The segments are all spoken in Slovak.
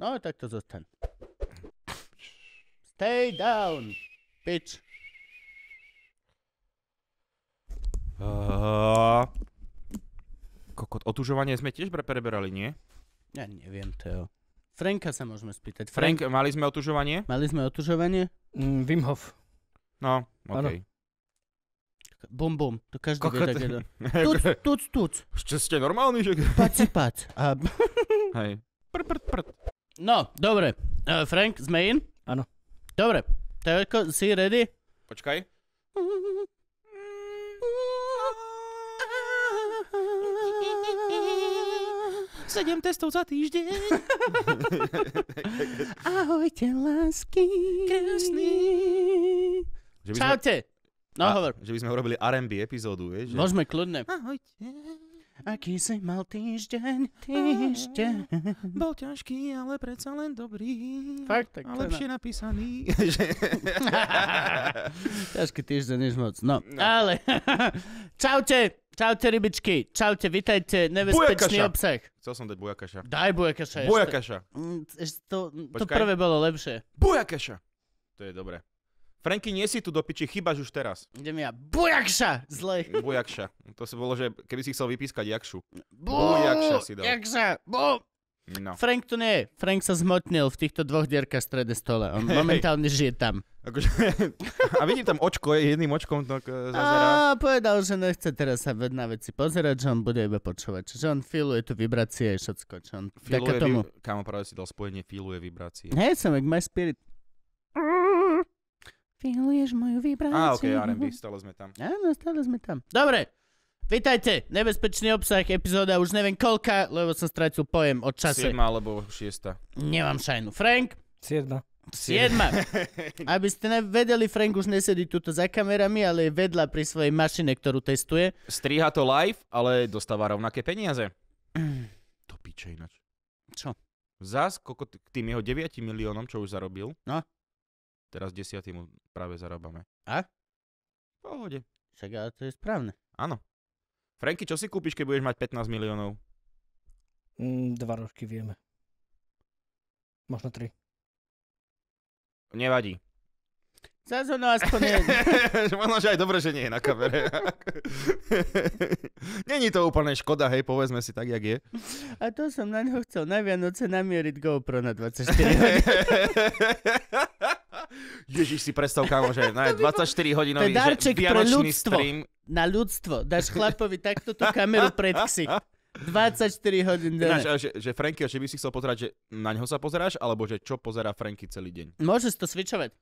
No, tak to zostan. Stay down, bitch. Uh, otužovanie sme tiež preberali, nie? Ja neviem, Teo. Franka sa môžeme spýtať. Frank, Frank mali sme otužovanie? Mali sme otužovanie? Mm, Wim Hof. No, okej. Okay. Bum, bum. To každý Kokot. vie tak jedno. Tuc, tuc, tuc. Čo ste normálni? Že... Pac, pac. A... Hej. Prd, prd, prd. No, dobre. Uh, Frank, sme in? Áno. Dobre. Telko, si ready? Počkaj. Sedem testov za týždeň. Ahojte, lásky. Krásny. Čaute. No, A, hovor. Že by sme urobili R&B epizódu, vieš? Že... Môžeme, kľudne. Ahojte. Aký si mal týždeň, týždeň. Bol ťažký, ale predsa len dobrý. Fakt, tak. A lepšie na... napísaný. ťažký týždeň, než moc. No, no. ale... Čaute! Čaute rybičky, čaute, vitajte, nebezpečný obsah. Chcel som dať bujakaša. Daj bujakaša. Bujakaša. Ešte, mm, to, to prvé bolo lepšie. Bujakaša. To je dobré. Franky, nie si tu do piči, chybaš už teraz. Idem ja, bujakša, zle. Bujakša. To si bolo, že keby si chcel vypískať jakšu. bujakša si dal. Jakša, bu. No. Frank tu nie je. Frank sa zmotnil v týchto dvoch dierkach v strede stola. On hey. momentálne žije tam. Akože, a vidím tam očko, jedným očkom tak e, zazerá. A povedal, že nechce teraz sa na veci pozerať, že on bude iba počúvať. Že on filuje tu vibrácie a všetko. Čo on, filuje, tomu... Vib... Kámo, práve si dal spojenie, filuje vibrácie. Hej, som, ak my spirit. Filuješ moju vibráciu. Á, okej, okay, R&B, stále sme tam. Áno, stále sme tam. Dobre, Vítajte, nebezpečný obsah, epizóda už neviem koľka, lebo som stratil pojem od čase. Siedma alebo šiesta. Nemám šajnu. Frank? Siedma. Siedma. Aby ste vedeli, Frank už nesedí tuto za kamerami, ale je vedľa pri svojej mašine, ktorú testuje. Striha to live, ale dostáva rovnaké peniaze. To piče ináč. Čo? Zas, koko, k tým jeho 9 miliónom, čo už zarobil. No. Teraz desiatý mu práve zarábame. A? V pohode. Však ale to je správne. Áno. Franky, čo si kúpiš, keď budeš mať 15 miliónov? Mm, dva ročky vieme. Možno tri. Nevadí. Zase ono aspoň nie. Možno, že aj dobre, že nie je na kamere. Není to úplne škoda, hej, povedzme si tak, jak je. A to som na ňo chcel na Vianoce namieriť GoPro na 24 Ježiš si predstav, kámo, že na 24 hodinový že vianočný stream. Na ľudstvo. Dáš chlapovi takto tú kameru pred ksich. 24 hodín denne. že, že Franky, že by si chcel pozerať, že na ňo sa pozeráš, alebo že čo pozerá Franky celý deň? Môžeš to svičovať.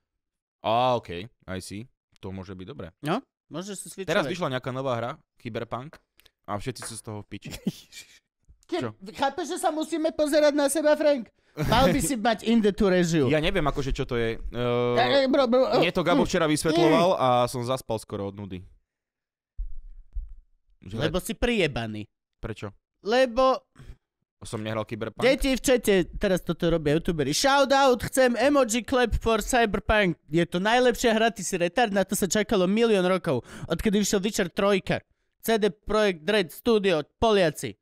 A, OK, I see. To môže byť dobré. No, môžeš to svičovať. Teraz vyšla nejaká nová hra, Cyberpunk, a všetci sú z toho v piči. Ke- Čo? Chápeš, že sa musíme pozerať na seba, Frank? Mal by si mať inde tú režiu. Ja neviem, akože čo to je. Uh, uh, mne to Gabo včera hm, vysvetloval hm. a som zaspal skoro od nudy. Že Lebo si priebaný. Prečo? Lebo... Som nehral Cyberpunk. Deti v čete, teraz toto robia youtuberi. Shoutout, chcem emoji clap for Cyberpunk. Je to najlepšia hra, ty si retard, na to sa čakalo milión rokov. Odkedy vyšiel Witcher 3. CD Projekt Red Studio, Poliaci.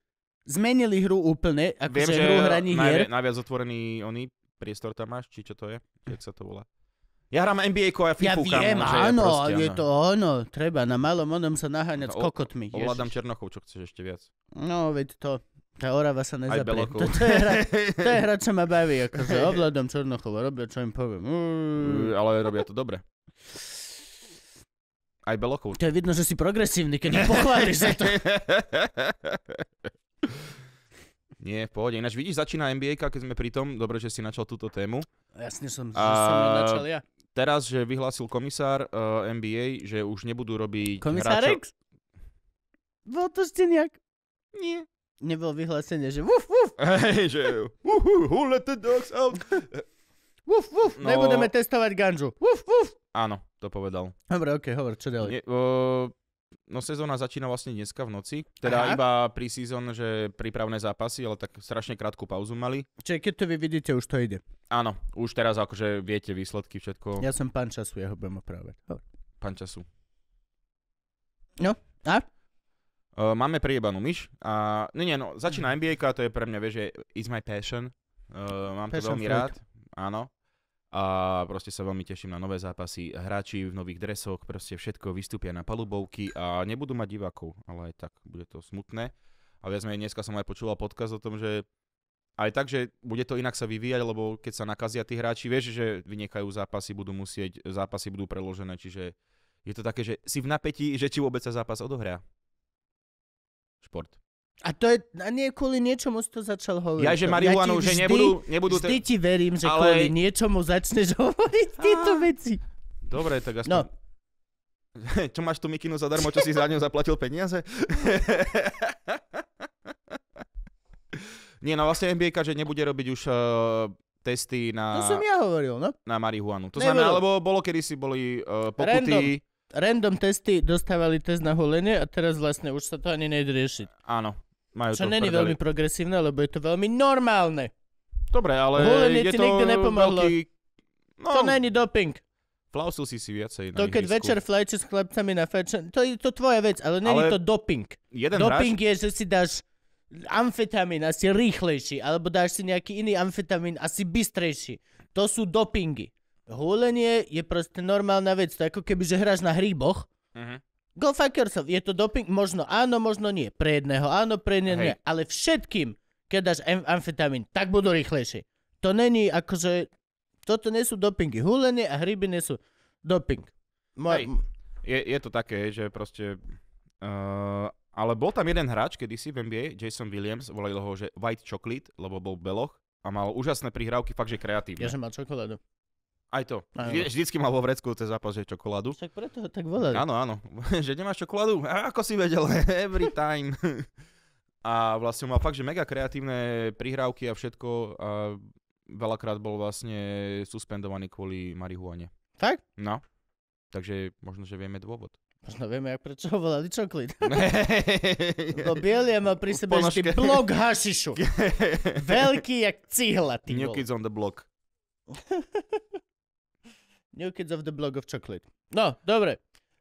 Zmenili hru úplne, ako Viem, že hru hraní najvi- hier. najviac otvorený oný priestor tam máš, či čo to je, jak sa to volá. Ja hrám nba a FIFA Ja viem, no, áno, je to ono, treba na malom onom sa naháňať s kokotmi. No, o- kokotmi. Ovládam Černochov, čo chceš ešte viac. No, veď to, tá orava sa nezaprie. To, to, je hra, to je hra, čo ma baví, akože ovládam a robia, čo im poviem. Mm. Ale robia to dobre. Aj Belochov. To je vidno, že si progresívny, keď ho pochváliš za to. Nie, v pohode. Ináč vidíš, začína NBA, keď sme pri tom. Dobre, že si načal túto tému. Jasne som, že som ju načal ja. Teraz, že vyhlásil komisár uh, eh, NBA, že už nebudú robiť Komisár hráčov... X? Bol to ste nejak... Nie. Nebol vyhlásenie, že wuf, wuf. Hej, že wuf, who let the dogs out. wuf, wuf, no... nebudeme testovať ganžu. Wuf, wuf. Áno, to povedal. Dobre, okej, okay, hovor, čo ďalej? Ne, uh, eh, No sezóna začína vlastne dneska v noci, teda Aha. iba pre-season, že prípravné zápasy, ale tak strašne krátku pauzu mali. Čiže keď to vy vidíte, už to ide. Áno, už teraz akože viete výsledky, všetko. Ja som pán času, ja ho budem opravať. Pán času. No, a? Uh, máme priebanú myš a nie, no nie, no, začína mhm. NBA, to je pre mňa, vieš, že it's my passion. Uh, mám passion to veľmi fruit. rád. Áno a proste sa veľmi teším na nové zápasy. Hráči v nových dresoch proste všetko vystúpia na palubovky a nebudú mať divákov, ale aj tak bude to smutné. A viac menej dneska som aj počúval podkaz o tom, že aj tak, že bude to inak sa vyvíjať, lebo keď sa nakazia tí hráči, vieš, že vynechajú zápasy, budú musieť, zápasy budú preložené, čiže je to také, že si v napätí, že či vôbec sa zápas odohrá. Šport. A to je, a nie kvôli niečomu si to začal hovoriť. Ja, že marihuanu, ja vždy, že nebudú, nebudú... Vždy te... ti verím, že ale... kvôli niečomu začneš hovoriť a... tieto veci. Dobre, tak aspoň... No. čo máš tu mikinu zadarmo, čo si za ňu zaplatil peniaze? nie, no vlastne NBA, že nebude robiť už uh, testy na... To som ja hovoril, no. Na marihuanu. To znamená, lebo bolo, kedy si boli uh, pokuty... Random. Random testy dostávali test na holenie a teraz vlastne už sa to ani nejde riešiť. Áno. Majú Čo není veľmi progresívne, lebo je to veľmi normálne. Dobre, ale Hulenie je ti to nikdy nepomohlo. Veľký... No, to není doping. Flausil si si viacej na To keď ihrisku. večer flajčíš s chlapcami na fečer, to je to tvoja vec, ale není ale to doping. Jeden doping hráč... je, že si dáš amfetamín asi rýchlejší, alebo dáš si nejaký iný amfetamín asi bystrejší. To sú dopingy. Húlenie je proste normálna vec. To je ako keby, že hráš na hríboch, uh-huh. Mhm. Go fuck yourself. Je to doping? Možno áno, možno nie. Pre jedného áno, pre jedného nie. Ale všetkým, keď dáš amfetamín, tak budú rýchlejšie. To není akože... Toto nie sú dopingy. Hulenie a hryby nie sú doping. Je, je to také, že proste... Uh, ale bol tam jeden hráč kedysi v NBA, Jason Williams, volali ho, že White Chocolate, lebo bol beloch a mal úžasné prihrávky, fakt, že kreatívne. Ja som mal čokoládu. Aj to. Aj, vždycky mal vo vrecku cez zápas, že čokoládu. Tak preto ho tak volali. Áno, áno. že nemáš čokoládu? A ako si vedel? Every time. a vlastne mal fakt, že mega kreatívne prihrávky a všetko. A veľakrát bol vlastne suspendovaný kvôli marihuane. Tak? No. Takže možno, že vieme dôvod. Možno vieme, ak prečo ho volali čoklid. Lebo Bielia mal pri sebe ešte blok hašišu. Veľký jak cihla, ty New Kids on the Block. New Kids of the blog of Chocolate. No, dobre.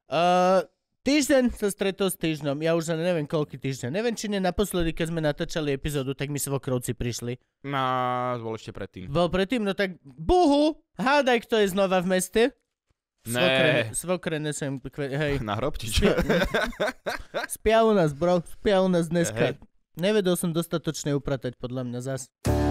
Uh, Týždeň sa stretol s týždňom, ja už neviem koľký týždeň. Neviem, či nie naposledy, keď sme natáčali epizódu, tak mi svokrovci prišli. no, bol ešte predtým. Bol predtým, no tak buhu, hádaj, kto je znova v meste. Ne. Svokrené sem, hej. Na hrobti, čo? Spia u nás, bro, spia u nás dneska. Hej. Nevedel som dostatočne upratať, podľa mňa zas.